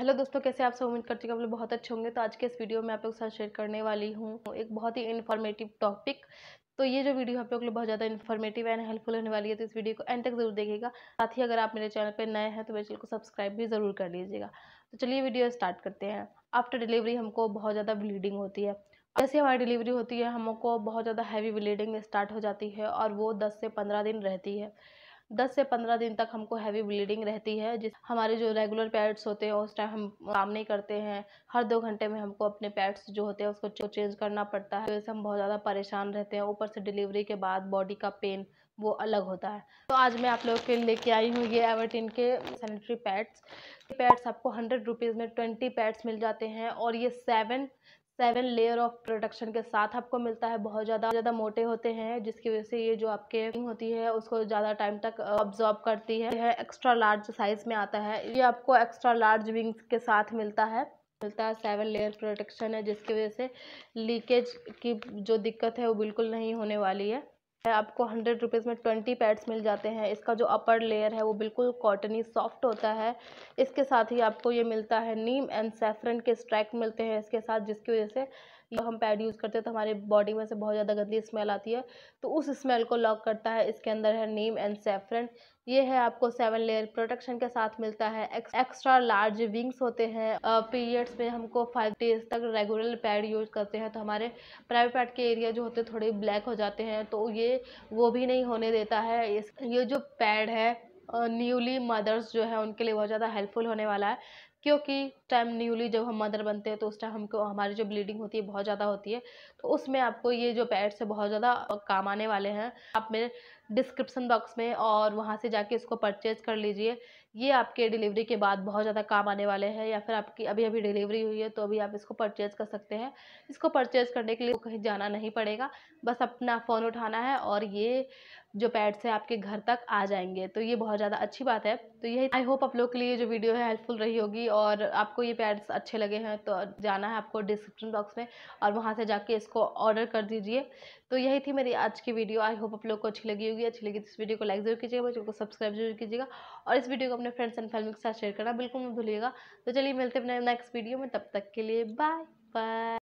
hello दोस्तों कैसे आप सब उम्मीद करती हूँ आप लोग बहुत अच्छे होंगे तो आज के इस वीडियो में आप लोग साथ शेयर करने वाली हूँ एक बहुत ही इन्फॉर्मेटिव टॉपिक तो ये जो वीडियो आप लोग बहुत ज़्यादा इन्फॉर्मेटिव एंड हेल्पफुल होने वाली है तो इस वीडियो को एंड तक जरूर देखिएगा साथ ही अगर आप मेरे चैनल पर नए हैं तो मेरे चैनल को सब्सक्राइब भी ज़रूर कर लीजिएगा तो चलिए वीडियो स्टार्ट करते हैं आफ्टर डिलीवरी हमको बहुत ज़्यादा ब्लीडिंग होती है जैसे हमारी डिलीवरी होती है हमको बहुत ज़्यादा हैवी ब्लीडिंग स्टार्ट हो जाती है और वो दस से पंद्रह दिन रहती है 10 से 15 दिन तक हमको हैवी ब्लीडिंग रहती है जिस हमारे जो रेगुलर पैड्स होते हैं उस टाइम हम काम नहीं करते हैं हर दो घंटे में हमको अपने पैड्स जो होते हैं उसको चेंज करना पड़ता है वैसे तो हम बहुत ज़्यादा परेशान रहते हैं ऊपर से डिलीवरी के बाद बॉडी का पेन वो अलग होता है तो आज मैं आप लोगों के लिए लेके आई हूँ ये एवरटीन के सैनिटरी पैड्स पैड्स आपको हंड्रेड रुपीज़ में ट्वेंटी पैड्स मिल जाते हैं और ये seven seven layer of protection के साथ आपको मिलता है बहुत ज़्यादा ज़्यादा मोटे होते हैं जिसकी वजह से ये जो आपके होती है उसको ज़्यादा टाइम तक ऑब्जॉर्ब करती है यह एक्स्ट्रा लार्ज साइज में आता है ये आपको एक्स्ट्रा लार्ज विंग्स के साथ मिलता है मिलता है सेवन लेयर प्रोटेक्शन है जिसकी वजह से लीकेज की जो दिक्कत है वो बिल्कुल नहीं होने वाली है आपको हंड्रेड रुपीज़ में ट्वेंटी पैड्स मिल जाते हैं इसका जो अपर लेयर है वो बिल्कुल कॉटनी सॉफ्ट होता है इसके साथ ही आपको ये मिलता है नीम एंड सेफरन के स्ट्रैक मिलते हैं इसके साथ जिसकी वजह से या हम पैड यूज़ करते हैं तो हमारे बॉडी में से बहुत ज़्यादा गंदी स्मेल आती है तो उस स्मेल को लॉक करता है इसके अंदर है नीम एंड सेफ्रन ये है आपको सेवन लेयर प्रोटेक्शन के साथ मिलता है एक्स्ट्रा लार्ज विंग्स होते हैं पीरियड्स में हमको फाइव डेज तक रेगुलर पैड यूज करते हैं तो हमारे प्राइवेट पैड के एरिया जो होते हैं थोड़े ब्लैक हो जाते हैं तो ये वो भी नहीं होने देता है इस ये जो पैड है न्यूली मदर्स जो है उनके लिए बहुत ज़्यादा हेल्पफुल होने वाला है क्योंकि टाइम न्यूली जब हम मदर बनते हैं तो उस टाइम हमको हमारी जो ब्लीडिंग होती है बहुत ज़्यादा होती है तो उसमें आपको ये जो पैड्स है बहुत ज़्यादा काम आने वाले हैं आप में डिस्क्रिप्सन बॉक्स में और वहाँ से जाके इसको परचेज़ कर लीजिए ये आपके डिलीवरी के बाद बहुत ज़्यादा काम आने वाले हैं या फिर आपकी अभी अभी डिलीवरी हुई है तो अभी आप इसको परचेज़ कर सकते हैं इसको परचेज़ करने के लिए कहीं जाना नहीं पड़ेगा बस अपना फ़ोन उठाना है और ये जो पैड्स हैं आपके घर तक आ जाएंगे तो ये बहुत ज़्यादा अच्छी बात है तो यही आई होप आप लोग के लिए जो वीडियो है हेल्पफुल रही होगी और आपको ये पैड्स अच्छे लगे हैं तो जाना है आपको डिस्क्रिप्शन बॉक्स में और वहाँ से जाके इसको ऑर्डर कर दीजिए तो यही थी मेरी आज की वीडियो आई होप आप लोग को अच्छी लगी होगी वीडियो अच्छी लगी तो इस वीडियो को लाइक जरूर कीजिएगा बच्चों को सब्सक्राइब जरूर कीजिएगा और इस वीडियो को अपने फ्रेंड्स एंड फैमिली के साथ शेयर करना बिल्कुल मत भूलिएगा तो चलिए मिलते हैं अपने नेक्स्ट वीडियो में तब तक के लिए बाय बाय